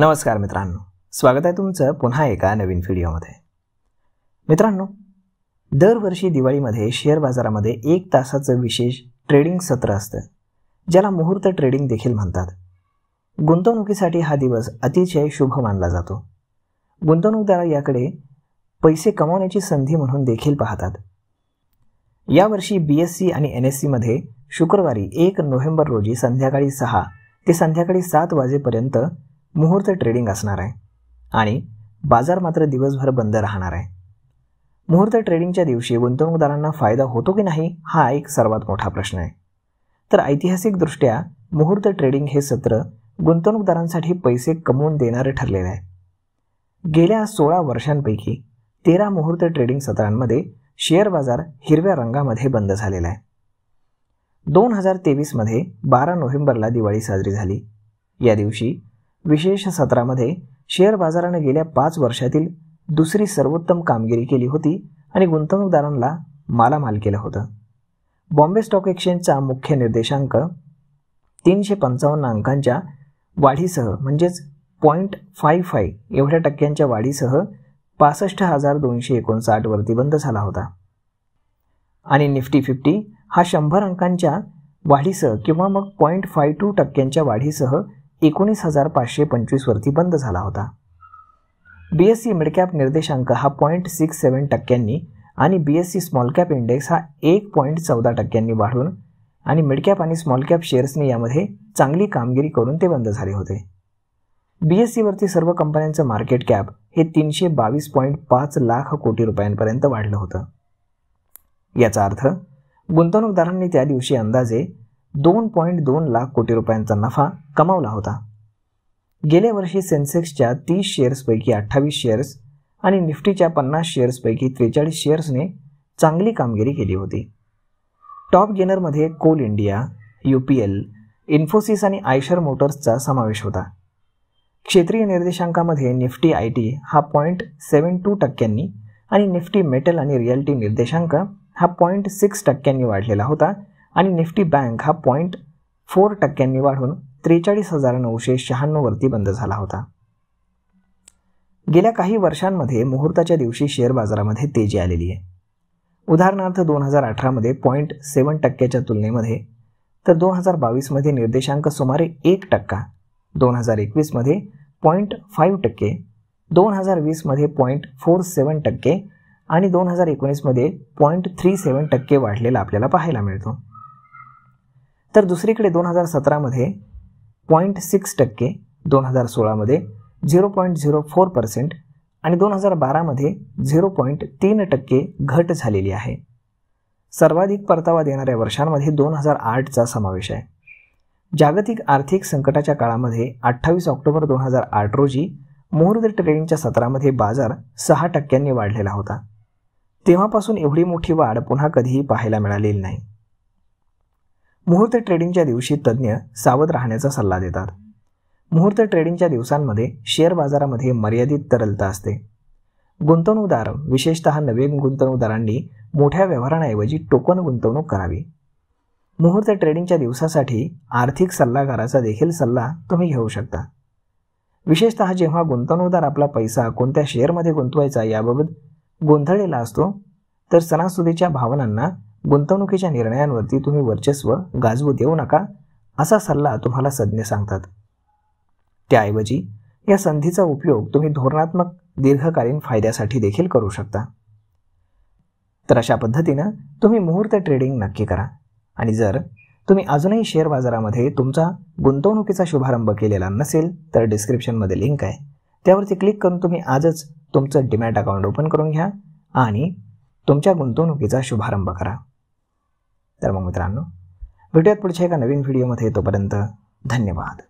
नमस्कार मित्रांनो स्वागत आहे तुमचं पुन्हा एका नवीन व्हिडिओमध्ये मित्रांनो दरवर्षी दिवाळीमध्ये शेअर बाजारामध्ये एक तासाचं विशेष ट्रेडिंग सत्र असतं ज्याला मुहूर्त ट्रेडिंग देखील म्हणतात गुंतवणुकीसाठी हा दिवस अतिशय शुभ मानला जातो गुंतवणूकदार याकडे पैसे कमावण्याची संधी म्हणून देखील पाहतात यावर्षी बी एस सी आणि एन एस सीमध्ये शुक्रवारी एक नोव्हेंबर रोजी संध्याकाळी सहा ते संध्याकाळी सात वाजेपर्यंत मुहूर्त ट्रेडिंग असणार आहे आणि बाजार मात्र दिवसभर बंद राहणार आहे मुहूर्त ट्रेडिंगच्या दिवशी गुंतवणूकदारांना फायदा होतो की नाही हा एक सर्वात मोठा प्रश्न आहे तर ऐतिहासिकदृष्ट्या मुहूर्त ट्रेडिंग हे सत्र गुंतवणूकदारांसाठी पैसे कमवून देणारे ठरलेले आहे गेल्या सोळा वर्षांपैकी तेरा मुहूर्त ट्रेडिंग सत्रांमध्ये शेअर बाजार हिरव्या रंगामध्ये बंद झालेला आहे दोन हजार तेवीसमध्ये बारा नोव्हेंबरला दिवाळी साजरी झाली या दिवशी विशेष सत्रामध्ये शेअर बाजारानं गेल्या पाच वर्षातील दुसरी सर्वोत्तम कामगिरी केली होती आणि गुंतवणूकदारांना मालामाल केलं होतं बॉम्बे स्टॉक एक्सचेंजचा मुख्य निर्देशांक तीनशे पंचावन्न अंकांच्या वाढीसह म्हणजेच पॉईंट फाईव्ह फाईव्ह एवढ्या टक्क्यांच्या वाढीसह पासष्ट हजार दोनशे वरती बंद झाला होता आणि निफ्टी फिफ्टी हा शंभर अंकांच्या वाढीसह किंवा मग पॉईंट फाय टू टक्क्यांच्या वाढीसह एकोणीस हजार पाचशे पंचवीसवरती बंद झाला होता बी एस सी मिडकॅप निर्देशांक हा पॉईंट सिक्स सेवन टक्क्यांनी आणि B S C small cap index हा एक पॉईंट चौदा टक्क्यांनी वाढून आणि मिडकॅप आणि स्मॉल कॅप शेअर्सने यामध्ये चांगली कामगिरी करून ते बंद झाले होते बी एस सीवरती सर्व कंपन्यांचं मार्केट कॅप हे तीनशे बावीस पॉईंट पाच लाख कोटी रुपयांपर्यंत वाढलं होतं याचा अर्थ गुंतवणूकदारांनी त्या दिवशी अंदाजे दोन पॉईंट दोन लाख कोटी रुपयांचा नफा कमावला होता गेल्या वर्षी सेन्सेक्सच्या तीस शेअर्सपैकी अठ्ठावीस शेअर्स आणि निफ्टीच्या पन्नास शेअर्सपैकी त्रेचाळीस शेअर्सने चांगली कामगिरी केली होती टॉप गेनरमध्ये Coal India U P L Infosys आणि आयशर मोटर्सचा समावेश होता क्षेत्रीय निर्देशांकामध्ये निफ्टी आय टी हा पॉईंट सेवन टू टक्क्यांनी आणि निफ्टी मेटल आणि रिअल्टी निर्देशांक हा पॉईंट सिक्स टक्क्यांनी वाढलेला होता आणि निफ्टी बँक हा पॉईंट फोर टक्क्यांनी वाढून त्रेचाळीस हजार नऊशे शहाण्णववरती बंद झाला होता गेल्या काही वर्षांमध्ये मुहूर्ताच्या दिवशी शेअर बाजारामध्ये तेजी आलेली आहे उदाहरणार्थ दोन हजार अठरामध्ये पॉईंट सेवन टक्क्याच्या तुलनेमध्ये तर दोन हजार बावीसमध्ये निर्देशांक सुमारे एक टक्का दोन हजार एकवीसमध्ये पॉईंट फाईव्ह टक्के दोन हजार वीसमध्ये पॉईंट फोर सेवन टक्के आणि दोन हजार एकोणीसमध्ये पॉईंट थ्री सेवन टक्के वाढलेला आपल्याला पाहायला मिळतो तर दुसरीकडे दोन हजार सतरामध्ये पॉईंट सिक्स टक्के दोन हजार सोळामध्ये zero point zero four percent आणि दोन हजार बारामध्ये झिरो पॉईंट तीन टक्के घट झालेली आहे सर्वाधिक परतावा देणाऱ्या वर्षांमध्ये दोन हजार आठचा समावेश आहे जागतिक आर्थिक संकटाच्या काळामध्ये अठ्ठावीस ऑक्टोबर दोन हजार आठ रोजी मुहूर्त ट्रेडिंगच्या सत्रामध्ये बाजार सहा टक्क्यांनी वाढलेला होता तेव्हापासून एवढी मोठी वाढ पुन्हा कधीही पाहायला मिळालेली नाही मुहूर्त ट्रेडिंगच्या दिवशी तज्ज्ञ सावध राहण्याचा सल्ला देतात मुहूर्त ट्रेडिंगच्या दिवसांमध्ये शेअर बाजारामध्ये मर्यादित तरलता असते गुंतवणूकदार विशेषतः नवीन गुंतवणूकदारांनी मोठ्या व्यवहारांऐवजी टोकन गुंतवणूक करावी मुहूर्त ट्रेडिंगच्या दिवसासाठी आर्थिक सल्लागाराचा देखील सल्ला तुम्ही घेऊ शकता विशेषतः जेव्हा गुंतवणूकदार आपला पैसा कोणत्या शेअरमध्ये गुंतवायचा याबाबत गोंधळलेला असतो तर सणासुदीच्या भावनांना गुंतवणुकीच्या निर्णयांवरती तुम्ही वर्चस्व गाजवू देऊ नका असा सल्ला तुम्हाला सज्ञ सांगतात त्याऐवजी या संधीचा उपयोग तुम्ही धोरणात्मक दीर्घकालीन फायद्यासाठी देखील करू शकता तर अशा पद्धतीनं तुम्ही मुहूर्त ट्रेडिंग नक्की करा आणि जर तुम्ही अजूनही शेअर बाजारामध्ये तुमचा गुंतवणुकीचा शुभारंभ केलेला नसेल तर डिस्क्रिप्शनमध्ये लिंक आहे त्यावरती क्लिक करून तुम्ही आजच तुमचं डिमॅट अकाउंट ओपन करून घ्या आणि तुमच्या गुंतवणुकीचा शुभारंभ करा तर मग मित्रांनो भेटूयात पुढच्या एका नवीन व्हिडिओमध्ये तोपर्यंत धन्यवाद